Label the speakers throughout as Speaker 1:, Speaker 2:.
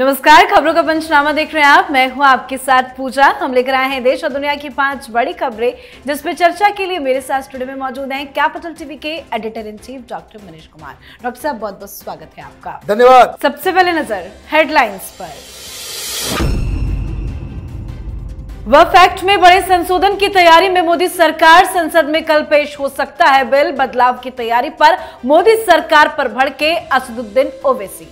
Speaker 1: नमस्कार खबरों का पंचनामा देख रहे हैं आप मैं हूं आपके साथ पूजा हम लेकर आए हैं देश और दुनिया की पांच बड़ी खबरें जिसमें चर्चा के लिए मेरे साथ स्टूडियो में मौजूद हैं कैपिटल टीवी के editor in chief doctor Manish Kumar doctor साहब बहुत बहुत स्वागत है आपका धन्यवाद सबसे पहले नजर हेडलाइंस पर वफ एक्ट में बड़े संशोधन की तैयारी में मोदी सरकार संसद में कल पेश हो सकता है बिल बदलाव की तैयारी पर मोदी सरकार पर भड़के असदुद्दीन ओवैसी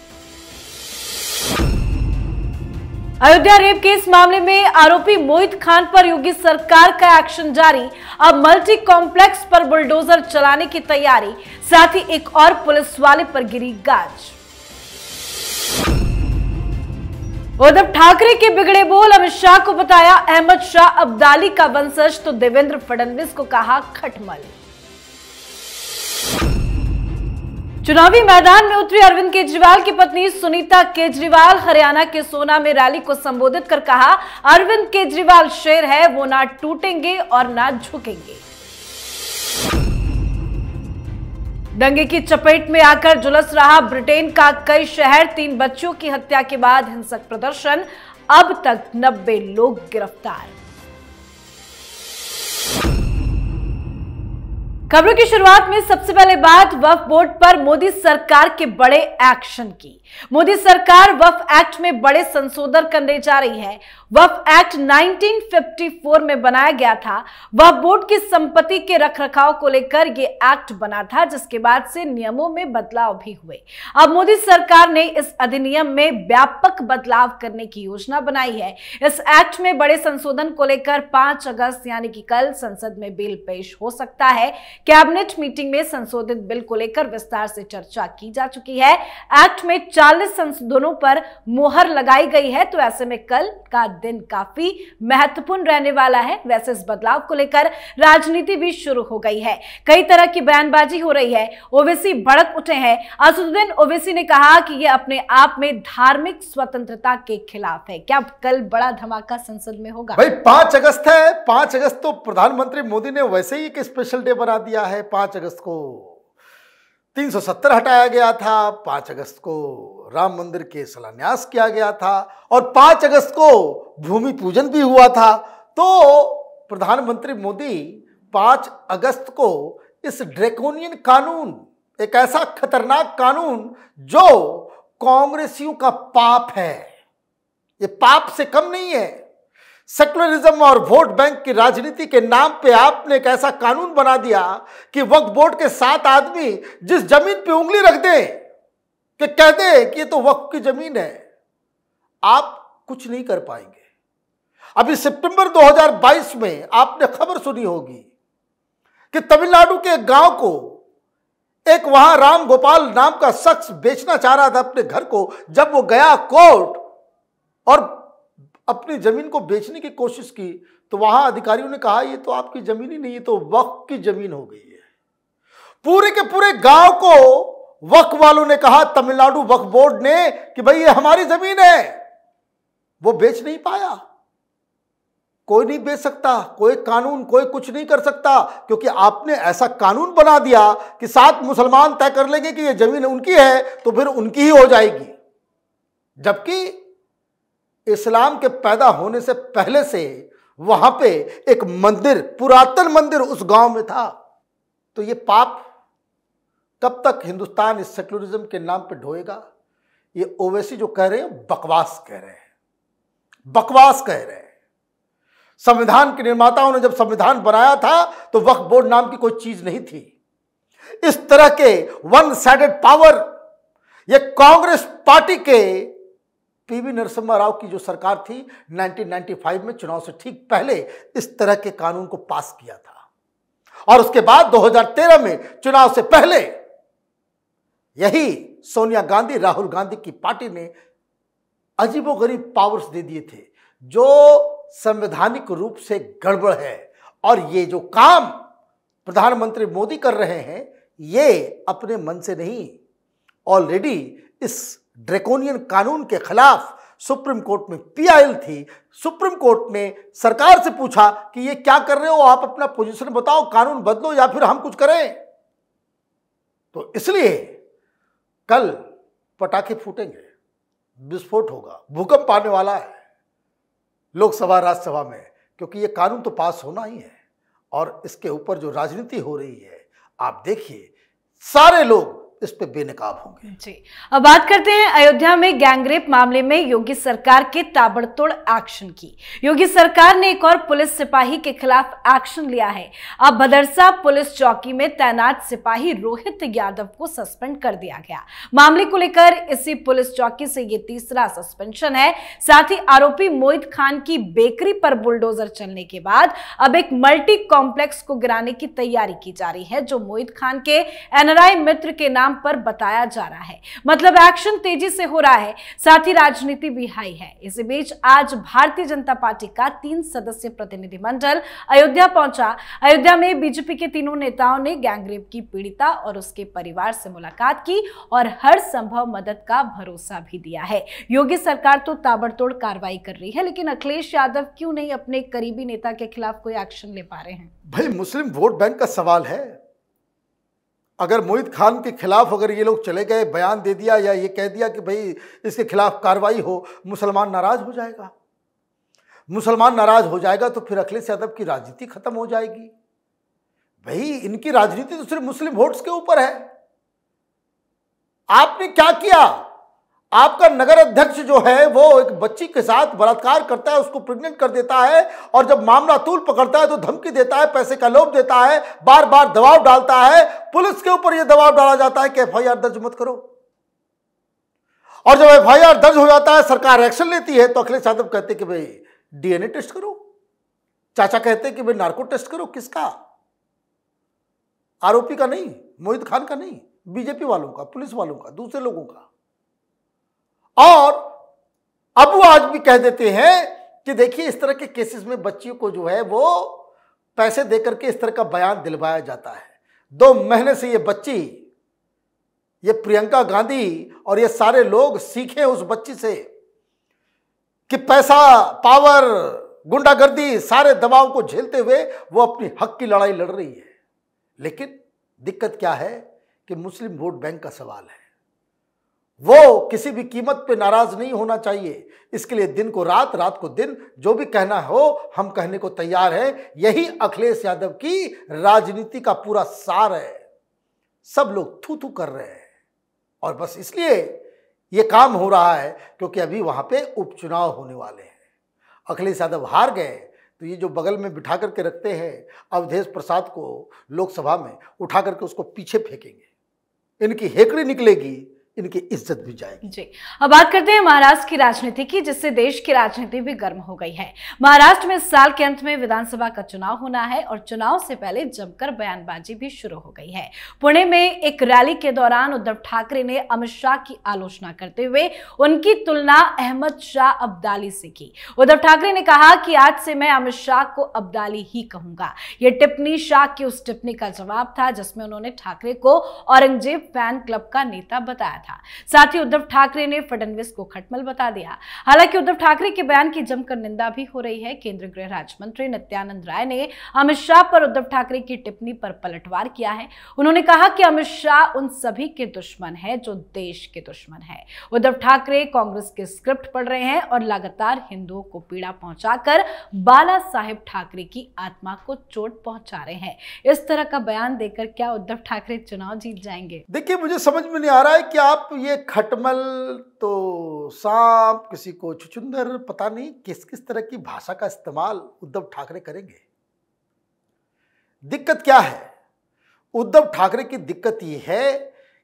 Speaker 1: अयोध्या रेप केस मामले में आरोपी मोहित खान पर योगी सरकार का एक्शन जारी अब मल्टी कॉम्प्लेक्स पर बुलडोजर चलाने की तैयारी साथ ही एक और पुलिस वाले पर गिरी गाज उद्धव ठाकरे के बिगड़े बोल अमित शाह को बताया अहमद शाह अब्दाली का वंशज तो देवेंद्र फडणवीस को कहा खटमल चुनावी मैदान में उतरी अरविंद केजरीवाल की पत्नी सुनीता केजरीवाल हरियाणा के सोना में रैली को संबोधित कर कहा अरविंद केजरीवाल शेर है वो ना टूटेंगे और ना झुकेंगे दंगे की चपेट में आकर जुलस रहा ब्रिटेन का कई शहर तीन बच्चों की हत्या के बाद हिंसक प्रदर्शन अब तक नब्बे लोग गिरफ्तार खबरों की शुरुआत में सबसे पहले बात वफ बोर्ड पर मोदी सरकार के बड़े एक्शन की मोदी सरकार वफ एक्ट में बड़े संशोधन करने जा रही है वफ एक्ट 1954 में बनाया गया था वफ बोर्ड की संपत्ति के रखरखाव को लेकर ये एक्ट बना था जिसके बाद से नियमों में बदलाव भी हुए अब मोदी सरकार ने इस अधिनियम में व्यापक बदलाव करने की योजना बनाई है इस एक्ट में बड़े संशोधन को लेकर पांच अगस्त यानी कि कल संसद में बिल पेश हो सकता है कैबिनेट मीटिंग में संशोधित बिल को लेकर विस्तार से चर्चा की जा चुकी है एक्ट में 40 संशोधनों पर मोहर लगाई गई है तो ऐसे में कल का दिन काफी महत्वपूर्ण रहने वाला है वैसे इस बदलाव को लेकर राजनीति भी शुरू हो गई है कई तरह की बयानबाजी हो रही है ओवैसी भड़क उठे हैं असदुद्दीन ओवैसी ने कहा कि यह अपने आप में धार्मिक स्वतंत्रता के खिलाफ है क्या कल बड़ा धमाका संसद में होगा भाई
Speaker 2: पांच अगस्त है पांच अगस्त तो प्रधानमंत्री मोदी ने वैसे ही एक स्पेशल डे बना दिया दिया है पाँच अगस्त को 370 हटाया गया था पांच अगस्त को राम मंदिर के शिलान्यास किया गया था और पांच अगस्त को भूमि पूजन भी हुआ था तो प्रधानमंत्री मोदी पांच अगस्त को इस ड्रेकोनियन कानून एक ऐसा खतरनाक कानून जो कांग्रेसियों का पाप है ये पाप से कम नहीं है सेकुलरिज्म और वोट बैंक की राजनीति के नाम पे आपने एक ऐसा कानून बना दिया कि वक्फ बोर्ड के सात आदमी जिस जमीन पे उंगली रख दे कि कह दे कि ये तो वक्फ की जमीन है आप कुछ नहीं कर पाएंगे अभी सितंबर 2022 में आपने खबर सुनी होगी कि तमिलनाडु के गांव को एक वहां राम गोपाल नाम का शख्स बेचना चाह रहा था अपने घर को जब वो गया कोर्ट और अपनी ज़मीन को बेचने की कोशिश की तो वहाँ अधिकारियों ने कहा ये तो आपकी ज़मीन ही नहीं है तो वक्त की ज़मीन हो गई है पूरे के पूरे गांव को वक्फ वालों ने कहा तमिलनाडु वक्फ बोर्ड ने कि भाई ये हमारी ज़मीन है वो बेच नहीं पाया कोई नहीं बेच सकता कोई कानून कोई कुछ नहीं कर सकता क्योंकि आपने ऐसा कानून बना दिया कि सात मुसलमान तय कर लेंगे कि ये ज़मीन उनकी है तो फिर उनकी ही हो जाएगी जबकि इस्लाम के पैदा होने से पहले से वहां पे एक मंदिर पुरातन मंदिर उस गांव में था तो ये पाप कब तक हिंदुस्तान इस सेकुलरिज्म के नाम पे ढोएगा ये ओवैसी जो कह रहे हैं बकवास कह रहे हैं बकवास कह रहे हैं संविधान के निर्माताओं ने जब संविधान बनाया था तो वक्फ बोर्ड नाम की कोई चीज नहीं थी इस तरह के वन साइडेड पावर ये कांग्रेस पार्टी के पीवी नरसिम्हा राव की जो सरकार थी 1995 में चुनाव से ठीक पहले इस तरह के कानून को पास किया था और उसके बाद 2013 में चुनाव से पहले यही सोनिया गांधी राहुल गांधी की पार्टी ने अजीबोगरीब पावर्स दे दिए थे जो संवैधानिक रूप से गड़बड़ है और ये जो काम प्रधानमंत्री मोदी कर रहे हैं ये अपने मन से नहीं ऑलरेडी इस ड्रेकोनियन कानून के खिलाफ सुप्रीम कोर्ट में पीआईएल थी सुप्रीम कोर्ट ने सरकार से पूछा कि ये क्या कर रहे हो आप अपना पोजीशन बताओ कानून बदलो या फिर हम कुछ करें तो इसलिए कल पटाखे फूटेंगे विस्फोट होगा भूकंप आने वाला है लोकसभा राज्यसभा में क्योंकि ये कानून तो पास होना ही है और इसके ऊपर जो राजनीति हो रही है आप देखिए सारे लोग इस पे बेनकाब होंगे जी
Speaker 1: अब बात करते हैं अयोध्या में गैंगरेप मामले में योगी सरकार के ताबड़तोड़ एक्शन की योगी सरकार ने एक और पुलिस सिपाही के खिलाफ एक्शन लिया है अब भदरसा पुलिस चौकी में तैनात सिपाही रोहित यादव को सस्पेंड कर दिया गया मामले को लेकर इसी पुलिस चौकी से ये तीसरा सस्पेंशन है साथ ही आरोपी मोहित खान की बेकरी पर बुलडोजर चलने के बाद अब एक मल्टी कॉम्प्लेक्स को गिराने की तैयारी की जा रही है जो मोहित खान के एनआरआई मित्र के नाम इंस्टाग्राम पर बताया जा रहा है मतलब एक्शन तेजी से हो रहा है साथ ही राजनीति भी हाई है इसी बीच आज भारतीय जनता पार्टी का तीन सदस्य प्रतिनिधिमंडल अयोध्या पहुंचा अयोध्या में बीजेपी के तीनों नेताओं ने गैंगरेप की पीड़िता और उसके परिवार से मुलाकात की और हर संभव मदद का भरोसा भी दिया है योगी सरकार तो ताबड़तोड़ कार्रवाई कर रही है लेकिन अखिलेश यादव क्यों नहीं अपने करीबी नेता के खिलाफ कोई एक्शन ले पा रहे हैं
Speaker 2: भाई मुस्लिम वोट बैंक का सवाल है अगर मोहित खान के खिलाफ अगर ये लोग चले गए बयान दे दिया या ये कह दिया कि भाई इसके खिलाफ कार्रवाई हो मुसलमान नाराज हो जाएगा मुसलमान नाराज हो जाएगा तो फिर अखिलेश यादव की राजनीति खत्म हो जाएगी भाई इनकी राजनीति तो सिर्फ मुस्लिम वोट्स के ऊपर है आपने क्या किया आपका नगर अध्यक्ष जो है वो एक बच्ची के साथ बलात्कार करता है उसको प्रेग्नेंट कर देता है और जब मामला तूल पकड़ता है तो धमकी देता है पैसे का लोभ देता है बार बार दबाव डालता है पुलिस के ऊपर यह दबाव डाला जाता है कि एफ दर्ज मत करो और जब एफ दर्ज हो जाता है सरकार एक्शन लेती है तो अखिलेश यादव कहते कि भाई डीएनए टेस्ट करो चाचा कहते कि भाई नार्को टेस्ट करो किसका आरोपी का नहीं मोहित खान का नहीं बीजेपी वालों का पुलिस वालों का दूसरे लोगों का और अब वो आज भी कह देते हैं कि देखिए इस तरह के केसेस में बच्चियों को जो है वो पैसे दे करके इस तरह का बयान दिलवाया जाता है दो महीने से ये बच्ची ये प्रियंका गांधी और ये सारे लोग सीखे उस बच्ची से कि पैसा पावर गुंडागर्दी सारे दबाव को झेलते हुए वो अपनी हक की लड़ाई लड़ रही है लेकिन दिक्कत क्या है कि मुस्लिम वोट बैंक का सवाल है वो किसी भी कीमत पे नाराज नहीं होना चाहिए इसके लिए दिन को रात रात को दिन जो भी कहना हो हम कहने को तैयार हैं यही अखिलेश यादव की राजनीति का पूरा सार है सब लोग थू थू कर रहे हैं और बस इसलिए ये काम हो रहा है क्योंकि अभी वहाँ पे उपचुनाव होने वाले हैं अखिलेश यादव हार गए तो ये जो बगल में बिठा करके रखते हैं अवधेश प्रसाद को लोकसभा में उठा करके उसको पीछे फेंकेंगे इनकी हेकड़ी निकलेगी इनकी इज्जत भी जाएगी
Speaker 1: जी अब बात करते हैं महाराष्ट्र की राजनीति की जिससे देश की राजनीति भी गर्म हो गई है महाराष्ट्र में साल के अंत में विधानसभा का चुनाव होना है और चुनाव से पहले जमकर बयानबाजी भी शुरू हो गई है पुणे में एक रैली के दौरान उद्धव ठाकरे ने अमित शाह की आलोचना करते हुए उनकी तुलना अहमद शाह अब्दाली से की उद्धव ठाकरे ने कहा कि आज से मैं अमित शाह को अब्दाली ही कहूंगा यह टिप्पणी शाह की उस टिप्पणी का जवाब था जिसमें उन्होंने ठाकरे को औरंगजेब फैन क्लब का नेता बताया था साथ ही उद्धव ठाकरे ने फडणवीस को खटमल बता दिया हालांकि उद्धव ठाकरे के बयान की जमकर निंदा भी हो रही है केंद्रीय गृह राज्य मंत्री नित्यानंद राय ने अमित शाह पर उद्धव ठाकरे की टिप्पणी पर पलटवार किया है उन्होंने कहा कि अमित शाह उन सभी के दुश्मन है जो देश के दुश्मन है उद्धव ठाकरे कांग्रेस के स्क्रिप्ट पढ़ रहे हैं और लगातार हिंदुओं को पीड़ा पहुंचाकर बाला साहेब ठाकरे की आत्मा को चोट पहुंचा रहे हैं इस तरह का बयान देकर क्या उद्धव ठाकरे चुनाव जीत जाएंगे
Speaker 2: देखिए मुझे समझ में नहीं आ रहा है कि आप आप ये खटमल तो सांप किसी को छुचुंदर पता नहीं किस किस तरह की भाषा का इस्तेमाल उद्धव ठाकरे करेंगे दिक्कत क्या है उद्धव ठाकरे की दिक्कत यह है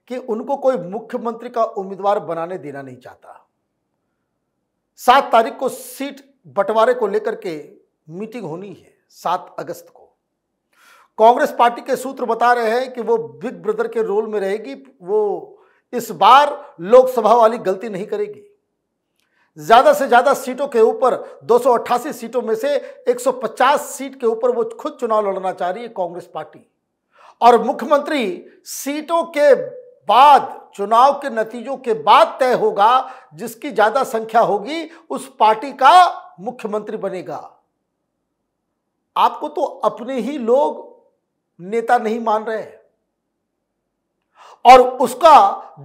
Speaker 2: कि उनको कोई मुख्यमंत्री का उम्मीदवार बनाने देना नहीं चाहता सात तारीख को सीट बंटवारे को लेकर के मीटिंग होनी है सात अगस्त को कांग्रेस पार्टी के सूत्र बता रहे हैं कि वो बिग ब्रदर के रोल में रहेगी वो इस बार लोकसभा वाली गलती नहीं करेगी ज़्यादा से ज़्यादा सीटों के ऊपर दो सीटों में से 150 सीट के ऊपर वो खुद चुनाव लड़ना चाह रही है कांग्रेस पार्टी और मुख्यमंत्री सीटों के बाद चुनाव के नतीजों के बाद तय होगा जिसकी ज़्यादा संख्या होगी उस पार्टी का मुख्यमंत्री बनेगा आपको तो अपने ही लोग नेता नहीं मान रहे हैं और उसका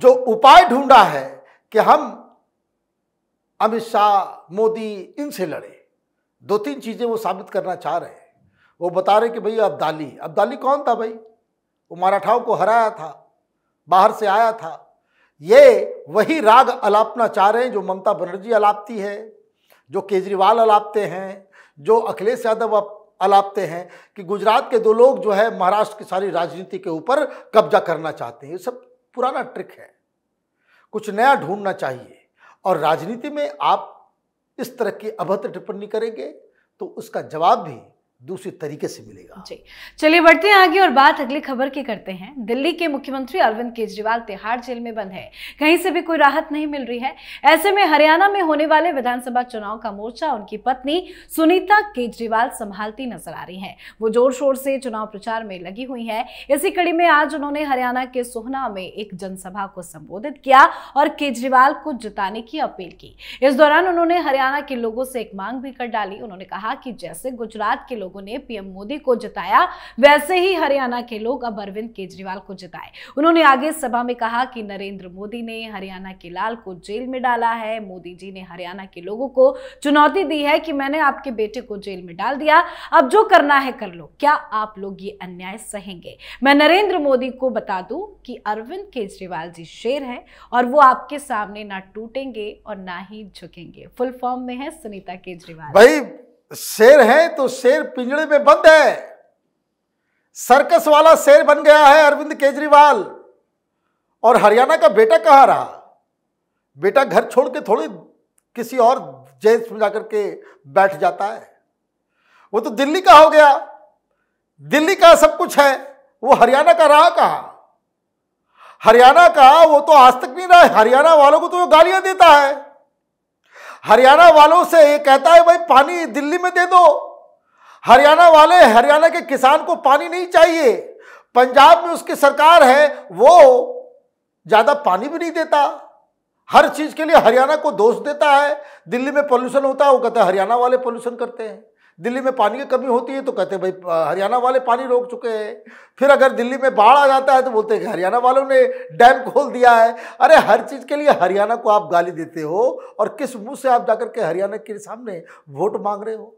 Speaker 2: जो उपाय ढूंढा है कि हम अमित शाह मोदी इनसे लड़े दो तीन चीज़ें वो साबित करना चाह रहे हैं वो बता रहे कि भाई अब्दाली अब्दाली कौन था भाई वो मराठाओं को हराया था बाहर से आया था ये वही राग अलापना चाह रहे हैं जो ममता बनर्जी अलापती है जो केजरीवाल अलापते हैं जो अखिलेश यादव अब अलापते हैं कि गुजरात के दो लोग जो है महाराष्ट्र की सारी राजनीति के ऊपर कब्जा करना चाहते हैं ये सब पुराना ट्रिक है कुछ नया ढूंढना चाहिए और राजनीति में आप इस तरह की अभद्र टिप्पणी करेंगे तो उसका जवाब भी दूसरे तरीके से मिलेगा
Speaker 1: जी चलिए बढ़ते हैं आगे और बात अगली खबर की करते हैं दिल्ली के मुख्यमंत्री अरविंद केजरीवाल तिहाड़ जेल में बंद है कहीं से भी कोई राहत नहीं मिल रही है ऐसे में हरियाणा में होने वाले विधानसभा चुनाव का मोर्चा उनकी पत्नी सुनीता केजरीवाल संभालती नजर आ रही है वो जोर शोर से चुनाव प्रचार में लगी हुई है इसी कड़ी में आज उन्होंने हरियाणा के सोहना में एक जनसभा को संबोधित किया और केजरीवाल को जिताने की अपील की इस दौरान उन्होंने हरियाणा के लोगों से एक मांग भी कर डाली उन्होंने कहा कि जैसे गुजरात के लोग लोगों ने पीएम मोदी को जताया वैसे ही हरियाणा के लोग अब अरविंद केजरीवाल को जताए उन्होंने आगे सभा में कहा कि नरेंद्र मोदी ने हरियाणा के लाल को जेल में डाला है मोदी जी ने हरियाणा के लोगों को चुनौती दी है कि मैंने आपके बेटे को जेल में डाल दिया अब जो करना है कर लो क्या आप लोग ये अन्याय सहेंगे मैं नरेंद्र मोदी को बता दूं कि अरविंद केजरीवाल जी शेर हैं और वो आपके सामने ना टूटेंगे और ना ही झुकेंगे फुल फॉर्म में है सुनीता केजरीवाल भाई
Speaker 2: शेर है तो शेर पिंजड़े में बंद है सर्कस वाला शेर बन गया है अरविंद केजरीवाल और हरियाणा का बेटा कहाँ रहा बेटा घर छोड़ के थोड़ी किसी और जेल में जाकर के बैठ जाता है वो तो दिल्ली का हो गया दिल्ली का सब कुछ है वो हरियाणा का रहा कहाँ हरियाणा का वो तो आज तक नहीं रहा हरियाणा वालों को तो वो गालियां देता है हरियाणा वालों से ये कहता है भाई पानी दिल्ली में दे दो हरियाणा वाले हरियाणा के किसान को पानी नहीं चाहिए पंजाब में उसकी सरकार है वो ज़्यादा पानी भी नहीं देता हर चीज़ के लिए हरियाणा को दोष देता है दिल्ली में पोल्यूशन होता है वो कहते हैं हरियाणा वाले पोल्यूशन करते हैं दिल्ली में पानी की कमी होती है तो कहते हैं भाई हरियाणा वाले पानी रोक चुके हैं फिर अगर दिल्ली में बाढ़ आ जाता है तो बोलते हैं कि हरियाणा वालों ने डैम खोल दिया है अरे हर चीज़ के लिए हरियाणा को आप गाली देते हो और किस मुंह से आप जाकर के हरियाणा के सामने वोट मांग रहे हो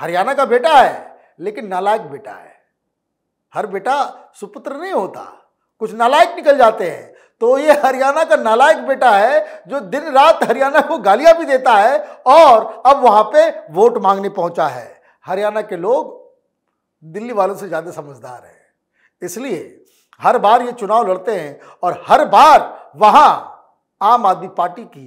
Speaker 2: हरियाणा का बेटा है लेकिन नालायक बेटा है हर बेटा सुपुत्र नहीं होता कुछ नालायक निकल जाते हैं तो ये हरियाणा का नालायक बेटा है जो दिन रात हरियाणा को गालियां भी देता है और अब वहां पे वोट मांगने पहुंचा है हरियाणा के लोग दिल्ली वालों से ज़्यादा समझदार हैं इसलिए हर बार ये चुनाव लड़ते हैं और हर बार वहाँ आम आदमी पार्टी की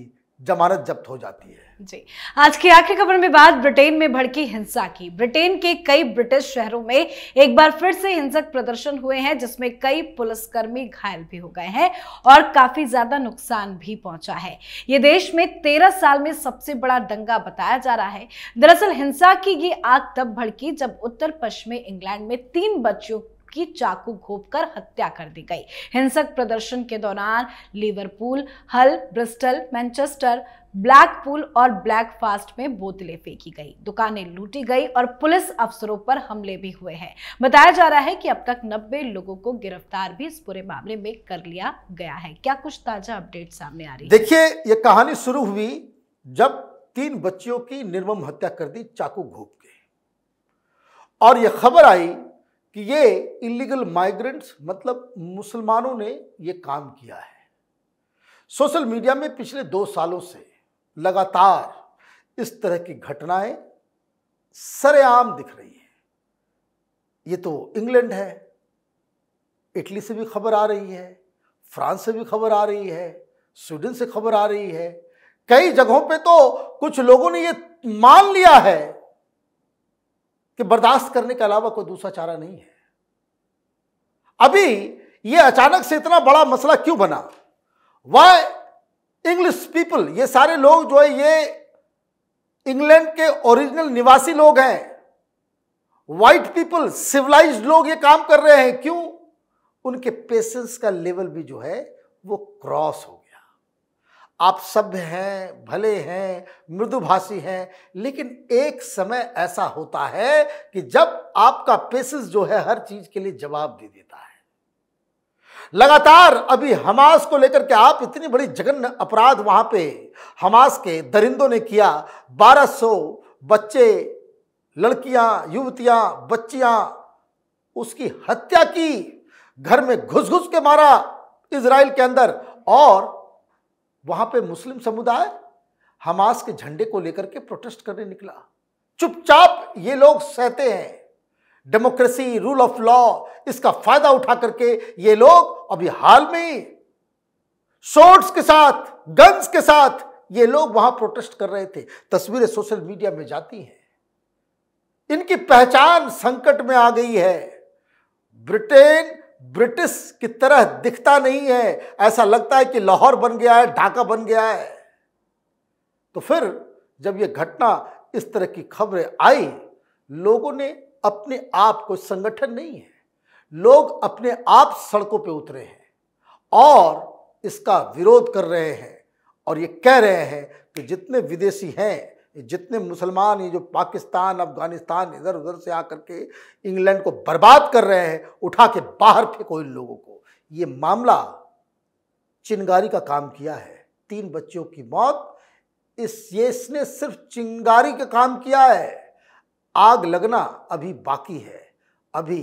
Speaker 2: जमानत जब्त हो जाती है
Speaker 1: जी आज की आखिरी खबर में बात ब्रिटेन में भड़की हिंसा की ब्रिटेन के कई ब्रिटिश शहरों में एक बार फिर से हिंसक प्रदर्शन हुए हैं जिसमें कई पुलिसकर्मी घायल भी हो गए हैं और काफी ज्यादा नुकसान भी पहुंचा है ये देश में तेरह साल में सबसे बड़ा दंगा बताया जा रहा है दरअसल हिंसा की ये आग तब भड़की जब उत्तर पश्चिमी इंग्लैंड में तीन बच्चों की चाकू कर हत्या कर दी गई हिंसक प्रदर्शन के दौरान लिवरपूल हल ब्रिस्टल मैनचेस्टर ब्लैकपूल और ब्लैकफास्ट में बोतलें फेंकी गई दुकानें लूटी गई और पुलिस अफसरों पर हमले भी हुए हैं बताया जा रहा है कि अब तक 90 लोगों को गिरफ्तार भी इस पूरे मामले में कर लिया गया है क्या कुछ ताजा अपडेट सामने आ रही है
Speaker 2: देखिए यह कहानी शुरू हुई जब तीन बच्चियों की निर्मम हत्या कर दी चाकू घोप के और यह खबर आई कि ये इलीगल माइग्रेंट्स मतलब मुसलमानों ने ये काम किया है सोशल मीडिया में पिछले दो सालों से लगातार इस तरह की घटनाएं सरेआम दिख रही हैं ये तो इंग्लैंड है इटली से भी खबर आ रही है फ्रांस से भी खबर आ रही है स्वीडन से खबर आ रही है कई जगहों पे तो कुछ लोगों ने ये मान लिया है कि बर्दाश्त करने के अलावा कोई दूसरा चारा नहीं है अभी ये अचानक से इतना बड़ा मसला क्यों बना वह इंग्लिश पीपल ये सारे लोग जो है ये इंग्लैंड के ओरिजिनल निवासी लोग हैं वाइट पीपल सिविलाइज लोग ये काम कर रहे हैं क्यों उनके पेशेंस का लेवल भी जो है वो क्रॉस हो आप सभ्य हैं भले हैं मृदुभाषी हैं लेकिन एक समय ऐसा होता है कि जब आपका पेसिस जो है हर चीज के लिए जवाब दे देता है लगातार अभी हमास को लेकर के आप इतनी बड़ी जघन्य अपराध वहां पे हमास के दरिंदों ने किया 1200 बच्चे लड़कियां युवतियां बच्चियां उसकी हत्या की घर में घुस घुस के मारा इसराइल के अंदर और वहां पे मुस्लिम समुदाय हमास के झंडे को लेकर के प्रोटेस्ट करने निकला चुपचाप ये लोग सहते हैं डेमोक्रेसी रूल ऑफ लॉ इसका फायदा उठा करके ये लोग अभी हाल में ही शोर्ट्स के साथ गन्स के साथ ये लोग वहां प्रोटेस्ट कर रहे थे तस्वीरें सोशल मीडिया में जाती हैं इनकी पहचान संकट में आ गई है ब्रिटेन ब्रिटिश की तरह दिखता नहीं है ऐसा लगता है कि लाहौर बन गया है ढाका बन गया है तो फिर जब यह घटना इस तरह की खबरें आई लोगों ने अपने आप को संगठन नहीं है लोग अपने आप सड़कों पे उतरे हैं और इसका विरोध कर रहे हैं और ये कह रहे हैं कि जितने विदेशी हैं जितने मुसलमान ये जो पाकिस्तान अफगानिस्तान इधर उधर से आकर के इंग्लैंड को बर्बाद कर रहे हैं उठा के बाहर फेंको इन लोगों को ये मामला चिंगारी का काम किया है तीन बच्चों की मौत इस ये इसने सिर्फ चिंगारी का काम किया है आग लगना अभी बाकी है अभी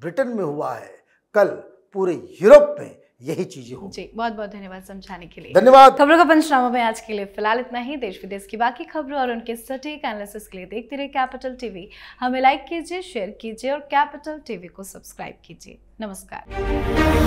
Speaker 2: ब्रिटेन में हुआ है कल पूरे यूरोप में यही चीजें हों
Speaker 1: जी बहुत बहुत धन्यवाद समझाने के लिए धन्यवाद खबरों का पंचनामा में आज के लिए फिलहाल इतना ही देश विदेश की बाकी खबरों और उनके सटीक एनालिसिस के लिए देखते रहे कैपिटल टीवी हमें लाइक कीजिए शेयर कीजिए और कैपिटल टीवी को सब्सक्राइब कीजिए नमस्कार